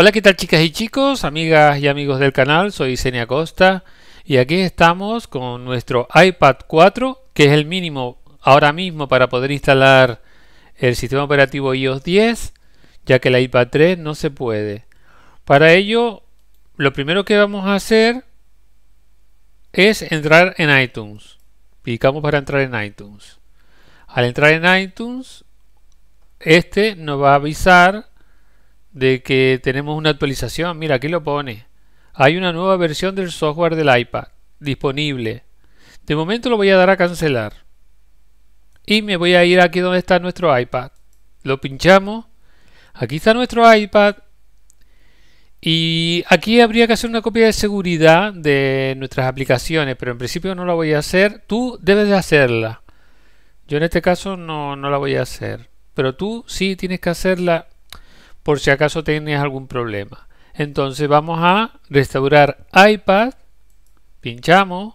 Hola, ¿qué tal chicas y chicos, amigas y amigos del canal? Soy Xenia Costa y aquí estamos con nuestro iPad 4, que es el mínimo ahora mismo para poder instalar el sistema operativo iOS 10, ya que el iPad 3 no se puede. Para ello, lo primero que vamos a hacer es entrar en iTunes. Picamos para entrar en iTunes. Al entrar en iTunes, este nos va a avisar de que tenemos una actualización. Mira, aquí lo pone. Hay una nueva versión del software del iPad disponible. De momento lo voy a dar a cancelar. Y me voy a ir aquí donde está nuestro iPad. Lo pinchamos. Aquí está nuestro iPad. Y aquí habría que hacer una copia de seguridad de nuestras aplicaciones, pero en principio no la voy a hacer. Tú debes de hacerla. Yo en este caso no, no la voy a hacer. Pero tú sí tienes que hacerla por si acaso tienes algún problema. Entonces vamos a restaurar iPad, pinchamos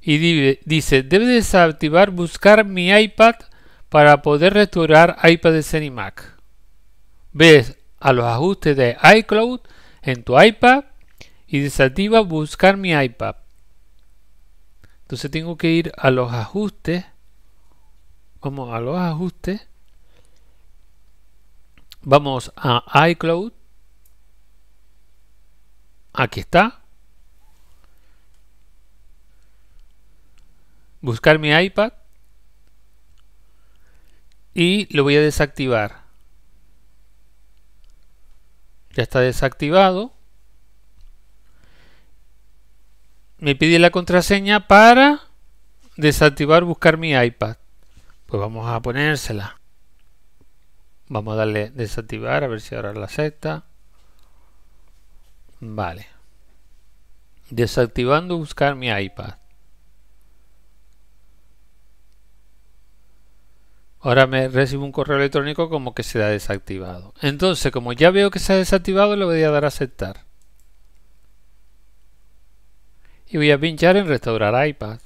y dice, debe desactivar buscar mi iPad para poder restaurar iPad de CineMac. Ves a los ajustes de iCloud en tu iPad y desactiva buscar mi iPad. Entonces tengo que ir a los ajustes. Vamos a los ajustes vamos a iCloud. Aquí está. Buscar mi iPad. Y lo voy a desactivar. Ya está desactivado. Me pide la contraseña para desactivar buscar mi iPad. Pues vamos a ponérsela. Vamos a darle desactivar a ver si ahora la acepta. Vale. Desactivando buscar mi iPad. Ahora me recibo un correo electrónico como que se ha desactivado. Entonces, como ya veo que se ha desactivado, le voy a dar a aceptar. Y voy a pinchar en restaurar iPad.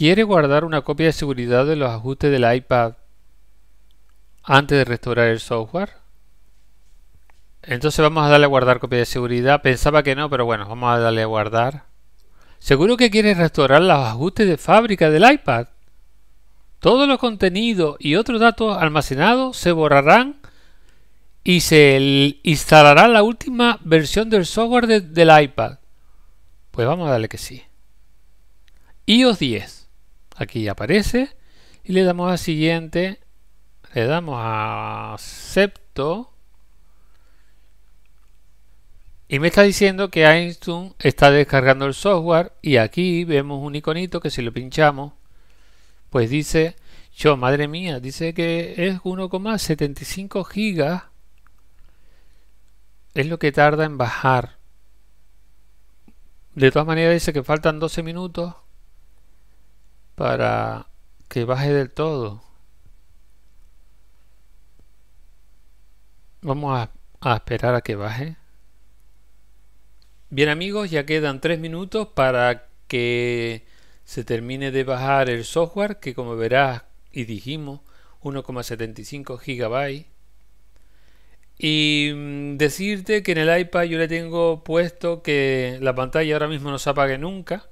¿Quiere guardar una copia de seguridad de los ajustes del iPad antes de restaurar el software? Entonces vamos a darle a guardar copia de seguridad. Pensaba que no, pero bueno, vamos a darle a guardar. ¿Seguro que quiere restaurar los ajustes de fábrica del iPad? Todos los contenidos y otros datos almacenados se borrarán y se instalará la última versión del software del iPad. Pues vamos a darle que sí. iOS 10. Aquí aparece y le damos a siguiente, le damos a acepto y me está diciendo que Einstein está descargando el software y aquí vemos un iconito que si lo pinchamos pues dice yo, madre mía, dice que es 1,75 gigas es lo que tarda en bajar. De todas maneras dice que faltan 12 minutos para que baje del todo. Vamos a, esperar a que baje. Bien amigos, ya quedan tres minutos para que se termine de bajar el software que como verás y dijimos 1,75 GB y mm, decirte que en el iPad yo le tengo puesto que la pantalla ahora mismo no se apague nunca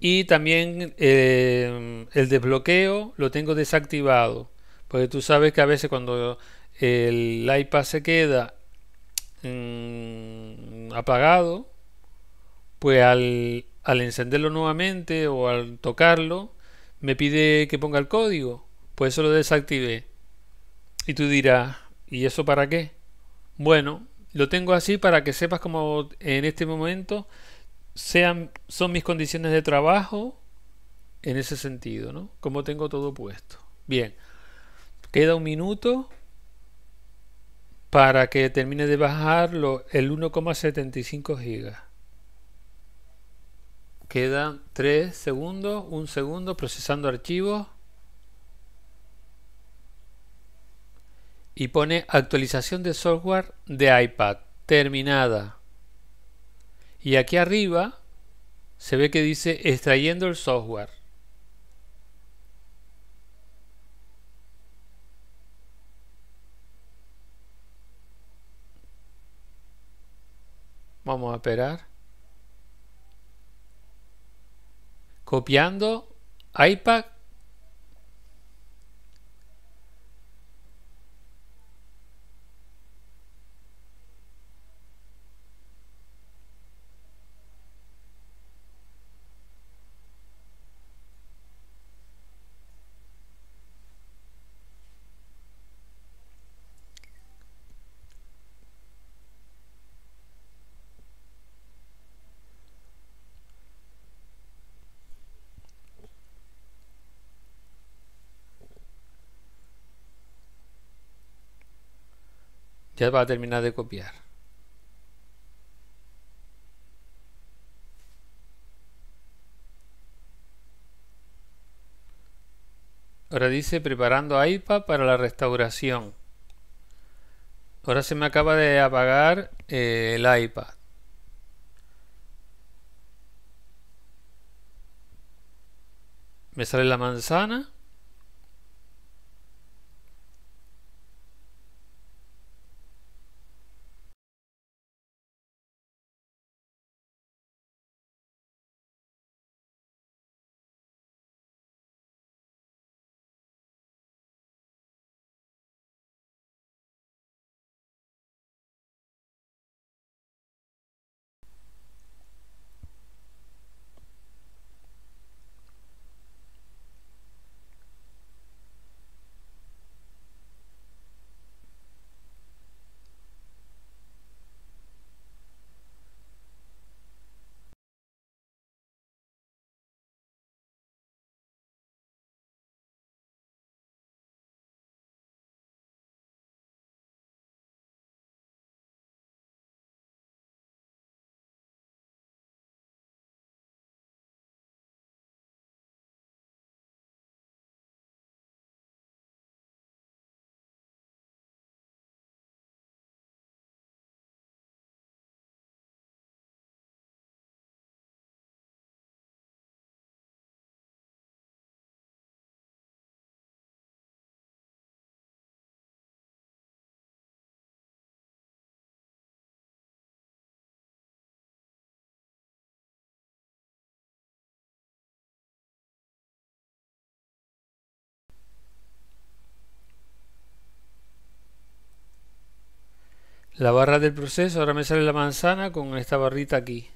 y también eh, el desbloqueo lo tengo desactivado. Porque tú sabes que a veces cuando el iPad se queda mm, apagado, pues al, al, encenderlo nuevamente o al tocarlo, me pide que ponga el código. Pues eso lo desactivé. Y tú dirás, ¿y eso para qué? Bueno, lo tengo así para que sepas cómo en este momento sean, son mis condiciones de trabajo en ese sentido, ¿no? Como tengo todo puesto. Bien, queda un minuto para que termine de bajarlo el 1,75 GB. Quedan 3 segundos, 1 segundo procesando archivos. Y pone actualización de software de iPad. Terminada. Y aquí arriba se ve que dice extrayendo el software. Vamos a esperar. Copiando iPad ya va a terminar de copiar ahora dice preparando iPad para la restauración ahora se me acaba de apagar eh, el iPad me sale la manzana la barra del proceso, ahora me sale la manzana con esta barrita aquí.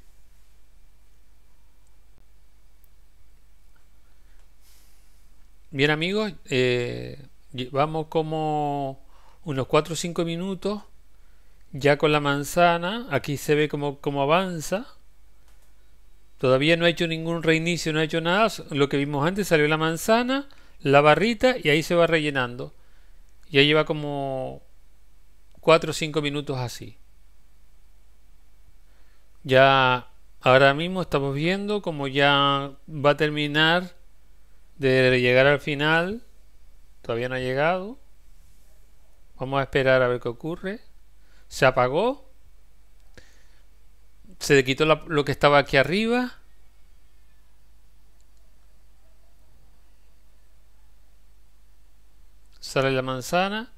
Bien amigos, eh, llevamos como unos 4 o 5 minutos ya con la manzana, aquí se ve como, como avanza. Todavía no ha hecho ningún reinicio, no ha hecho nada. Lo que vimos antes salió la manzana, la barrita y ahí se va rellenando. Ya lleva como 4 o 5 minutos así. Ya ahora mismo estamos viendo como ya va a terminar de llegar al final. Todavía no ha llegado. Vamos a esperar a ver qué ocurre. Se apagó. Se le quitó lo que estaba aquí arriba. Sale la manzana.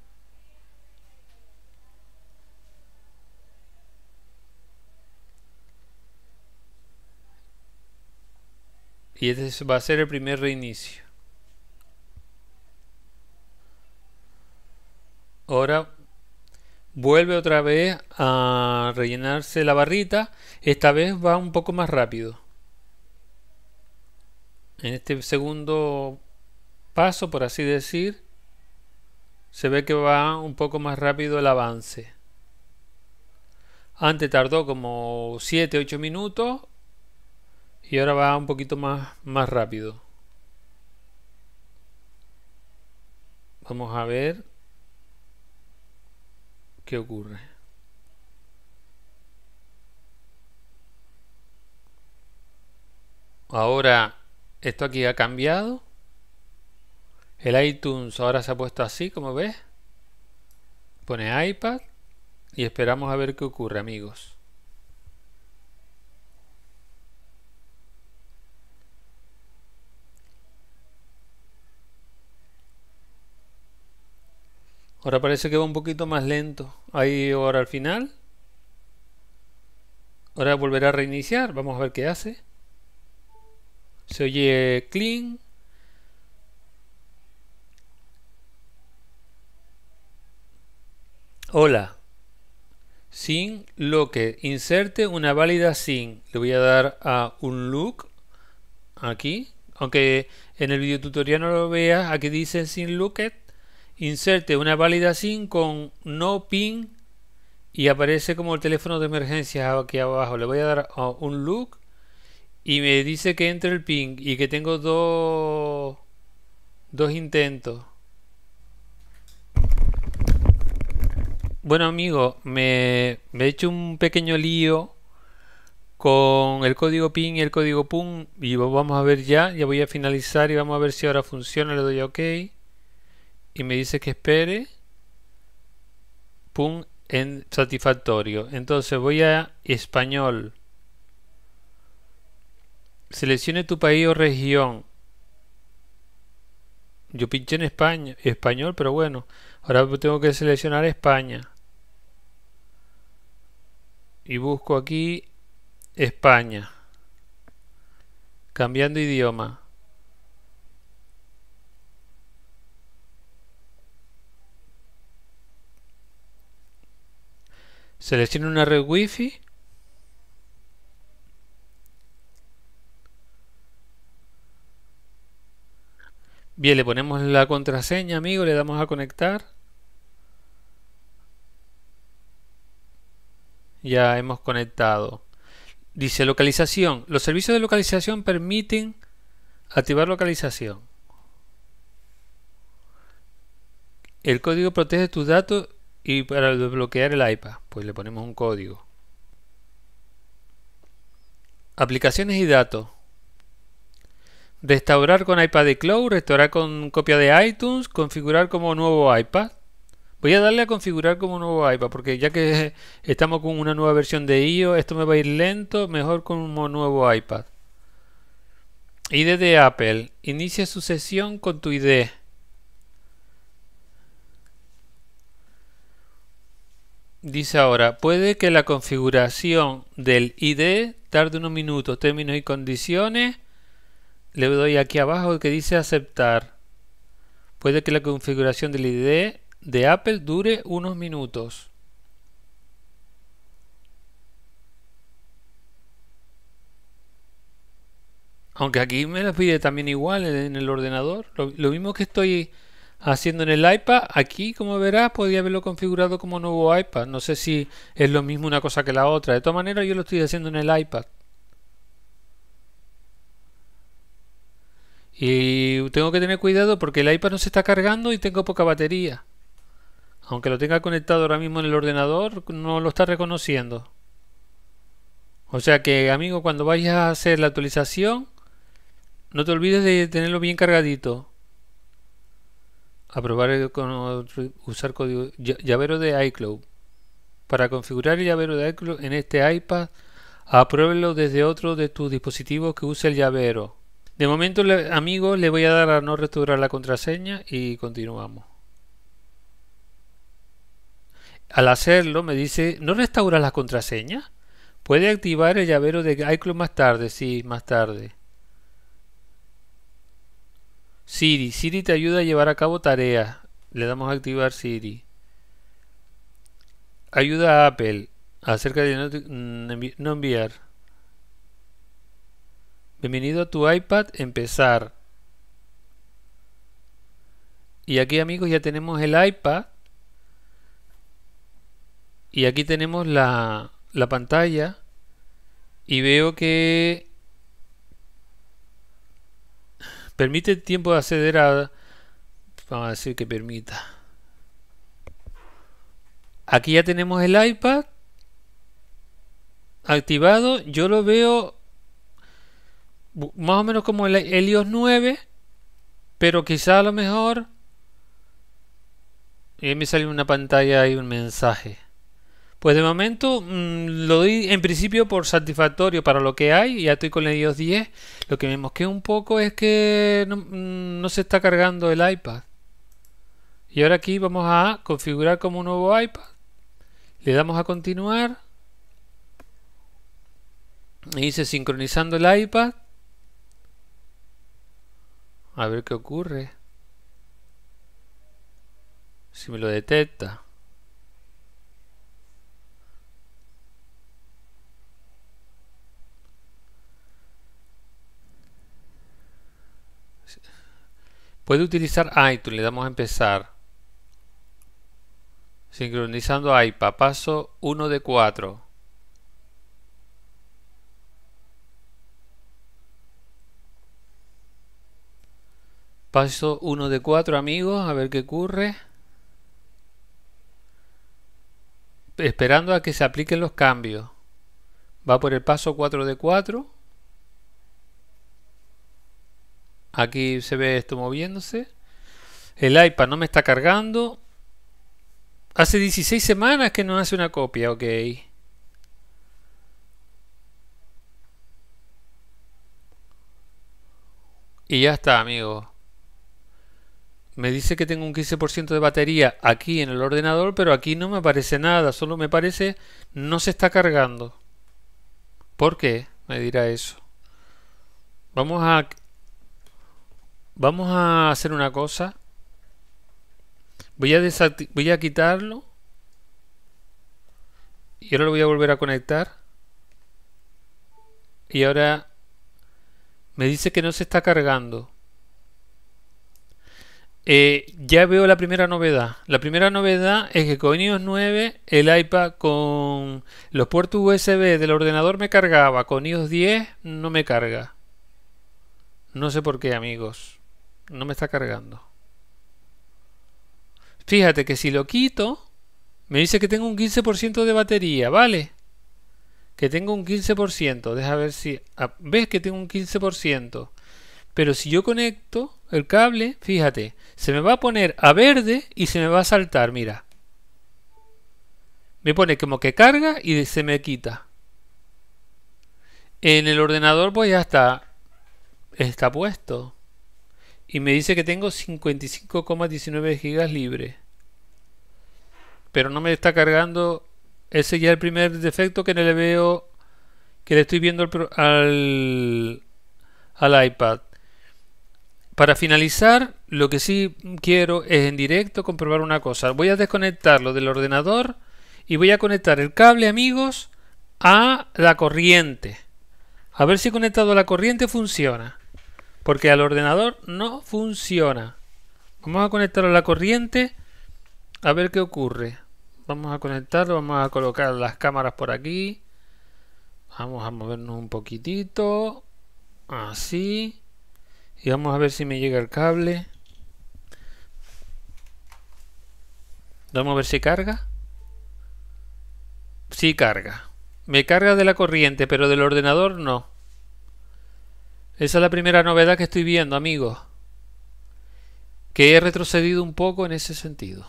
Y este va a ser el primer reinicio. Ahora vuelve otra vez a rellenarse la barrita. Esta vez va un poco más rápido. En este segundo paso, por así decir, se ve que va un poco más rápido el avance. Antes tardó como 7-8 minutos, y ahora va un poquito más, más rápido. Vamos a ver qué ocurre. Ahora esto aquí ha cambiado. El iTunes ahora se ha puesto así, como ves. Pone iPad y esperamos a ver qué ocurre, amigos. Ahora parece que va un poquito más lento. Ahí ahora al final. Ahora volverá a reiniciar. Vamos a ver qué hace. Se oye clean. Hola. Sin lo que inserte una válida sin. Le voy a dar a un look aquí. Aunque en el video tutorial no lo veas, aquí dice sin looket inserte una válida sin con no PIN y aparece como el teléfono de emergencia aquí abajo. Le voy a dar un look y me dice que entre el PIN y que tengo dos, dos intentos. Bueno amigo, me, he hecho un pequeño lío con el código PIN y el código PUN y vamos a ver ya, ya voy a finalizar y vamos a ver si ahora funciona, le doy a OK y me dice que espere. Pum, en satisfactorio. Entonces voy a español. Seleccione tu país o región. Yo pinché en España, español, pero bueno. Ahora tengo que seleccionar España. Y busco aquí España. Cambiando idioma. Selecciono una red Wi-Fi. Bien, le ponemos la contraseña, amigo, le damos a conectar. Ya hemos conectado. Dice localización. Los servicios de localización permiten activar localización. El código protege tus datos y para desbloquear el iPad, pues le ponemos un código. Aplicaciones y datos. Restaurar con iPad de Cloud, restaurar con copia de iTunes, configurar como nuevo iPad. Voy a darle a configurar como nuevo iPad, porque ya que estamos con una nueva versión de iOS, esto me va a ir lento, mejor como nuevo iPad. ID de Apple. Inicia su sesión con tu ID. Dice ahora, puede que la configuración del ID tarde unos minutos, términos y condiciones. Le doy aquí abajo el que dice aceptar. Puede que la configuración del ID de Apple dure unos minutos. Aunque aquí me lo pide también igual en el ordenador. Lo, lo mismo que estoy haciendo en el iPad. Aquí, como verás, podría haberlo configurado como nuevo iPad. No sé si es lo mismo una cosa que la otra. De todas maneras, yo lo estoy haciendo en el iPad. Y tengo que tener cuidado porque el iPad no se está cargando y tengo poca batería. Aunque lo tenga conectado ahora mismo en el ordenador, no lo está reconociendo. O sea que, amigo, cuando vayas a hacer la actualización, no te olvides de tenerlo bien cargadito. Aprobar el usar código llavero de iCloud. Para configurar el llavero de iCloud en este iPad, apruébelo desde otro de tus dispositivos que use el llavero. De momento, amigos, le voy a dar a no restaurar la contraseña y continuamos. Al hacerlo me dice, ¿no restauras la contraseña? Puede activar el llavero de iCloud más tarde, sí, más tarde. Siri. Siri te ayuda a llevar a cabo tareas. Le damos a activar Siri. Ayuda a Apple acerca de no, mm, no enviar. Bienvenido a tu iPad, empezar. Y aquí amigos ya tenemos el iPad. Y aquí tenemos la, la pantalla. Y veo que Permite tiempo de acceder a... Vamos a decir que permita. Aquí ya tenemos el iPad activado. Yo lo veo más o menos como el, Helios 9, pero quizá a lo mejor... Y me sale una pantalla y un mensaje. Pues de momento mm, lo doy en principio por satisfactorio para lo que hay. Ya estoy con el iOS 10. Lo que me mosquea un poco es que no, mm, no se está cargando el iPad. Y ahora aquí vamos a configurar como un nuevo iPad. Le damos a continuar. Me dice sincronizando el iPad. A ver qué ocurre. Si me lo detecta. Puede utilizar iTunes, le damos a empezar. Sincronizando iPad, paso 1 de 4. Paso 1 de 4 amigos, a ver qué ocurre. Esperando a que se apliquen los cambios. Va por el paso 4 de 4. Aquí se ve esto moviéndose. El iPad no me está cargando. Hace 16 semanas que no hace una copia, ok. Y ya está, amigo. Me dice que tengo un 15% de batería aquí en el ordenador, pero aquí no me aparece nada, solo me parece no se está cargando. ¿Por qué? Me dirá eso. Vamos a Vamos a hacer una cosa. Voy a, voy a quitarlo. Y ahora lo voy a volver a conectar. Y ahora me dice que no se está cargando. Eh, ya veo la primera novedad. La primera novedad es que con iOS 9 el iPad con los puertos USB del ordenador me cargaba, con iOS 10 no me carga. No sé por qué, amigos no me está cargando. Fíjate que si lo quito, me dice que tengo un 15% de batería, ¿vale? Que tengo un 15%, deja ver si... Ah, ¿Ves que tengo un 15%? Pero si yo conecto el cable, fíjate, se me va a poner a verde y se me va a saltar, mira. Me pone como que carga y se me quita. En el ordenador pues ya está, está puesto y me dice que tengo 55,19 gigas libres. Pero no me está cargando. Ese ya es el primer defecto que le veo, que le estoy viendo al, al iPad. Para finalizar, lo que sí quiero es en directo comprobar una cosa. Voy a desconectarlo del ordenador y voy a conectar el cable, amigos, a la corriente. A ver si conectado a la corriente funciona porque al ordenador no funciona. Vamos a conectarlo a la corriente a ver qué ocurre. Vamos a conectarlo, vamos a colocar las cámaras por aquí. Vamos a movernos un poquitito. Así. Y vamos a ver si me llega el cable. Vamos a ver si carga. Sí carga. Me carga de la corriente, pero del ordenador no. Esa es la primera novedad que estoy viendo, amigos. Que he retrocedido un poco en ese sentido.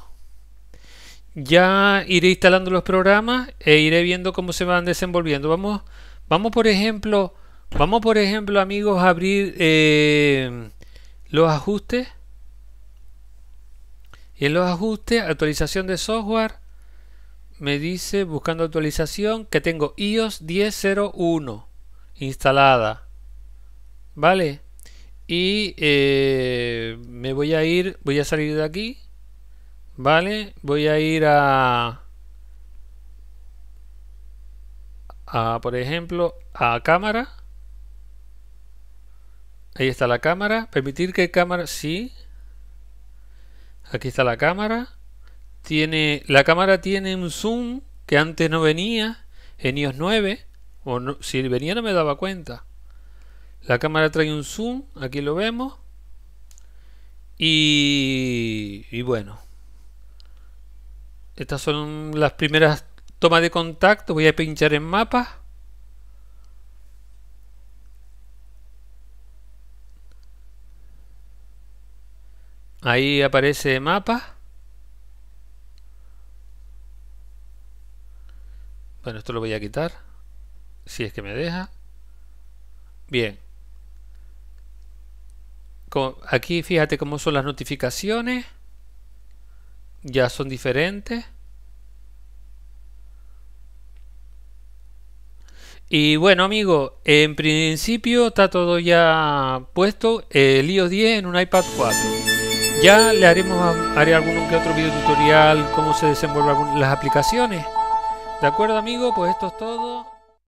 Ya iré instalando los programas e iré viendo cómo se van desenvolviendo. Vamos, vamos por ejemplo, vamos por ejemplo, amigos, a abrir eh, los ajustes. Y en los ajustes, actualización de software, me dice buscando actualización que tengo iOS 10.01 instalada. Vale. Y eh, me voy a ir, voy a salir de aquí. Vale, voy a ir a... por ejemplo, a cámara. Ahí está la cámara. Permitir que cámara... Sí. Aquí está la cámara. Tiene, la cámara tiene un zoom que antes no venía en iOS 9. O no, si venía no me daba cuenta. La cámara trae un zoom, aquí lo vemos. Y, bueno, estas son las primeras tomas de contacto. Voy a pinchar en mapa Ahí aparece mapa. Bueno, esto lo voy a quitar. Si es que me deja. Bien aquí fíjate cómo son las notificaciones. Ya son diferentes. Y bueno, amigo, en principio está todo ya puesto el iOS 10 en un iPad 4. Ya le haremos haré algún que otro video tutorial cómo se desenvuelven las aplicaciones. De acuerdo, amigo, pues esto es todo.